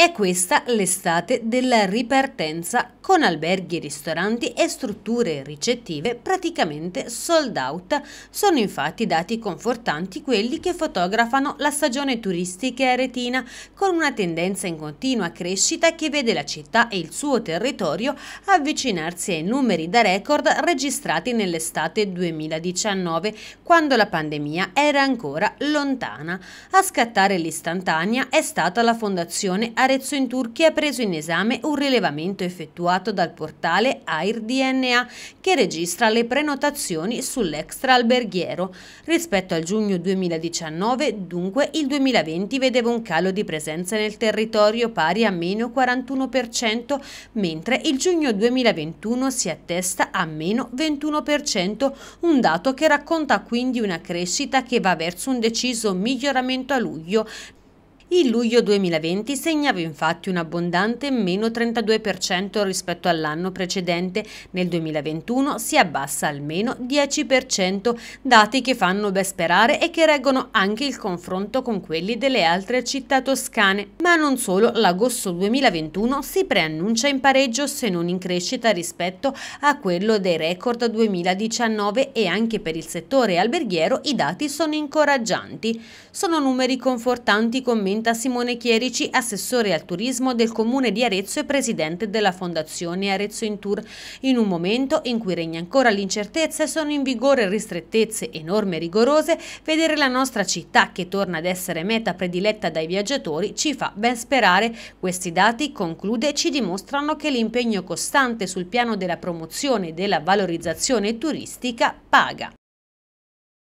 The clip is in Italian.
È questa l'estate della ripartenza con alberghi, ristoranti e strutture ricettive praticamente sold out. Sono infatti dati confortanti quelli che fotografano la stagione turistica aretina con una tendenza in continua crescita che vede la città e il suo territorio avvicinarsi ai numeri da record registrati nell'estate 2019 quando la pandemia era ancora lontana. A scattare l'istantanea è stata la fondazione Aretina Arezzo in Turchia ha preso in esame un rilevamento effettuato dal portale AirDNA che registra le prenotazioni sull'extra alberghiero. Rispetto al giugno 2019, dunque, il 2020 vedeva un calo di presenza nel territorio pari a meno 41%, mentre il giugno 2021 si attesta a meno 21%, un dato che racconta quindi una crescita che va verso un deciso miglioramento a luglio il luglio 2020 segnava infatti un abbondante meno 32% rispetto all'anno precedente, nel 2021 si abbassa almeno 10%, dati che fanno ben sperare e che reggono anche il confronto con quelli delle altre città toscane. Ma non solo, l'agosto 2021 si preannuncia in pareggio se non in crescita rispetto a quello dei record 2019 e anche per il settore alberghiero i dati sono incoraggianti. Sono numeri confortanti commenti Giunta, Simone Chierici, assessore al turismo del Comune di Arezzo e presidente della Fondazione Arezzo in Tour, in un momento in cui regna ancora l'incertezza e sono in vigore ristrettezze e norme rigorose, vedere la nostra città che torna ad essere meta prediletta dai viaggiatori ci fa ben sperare. Questi dati, conclude, ci dimostrano che l'impegno costante sul piano della promozione e della valorizzazione turistica paga.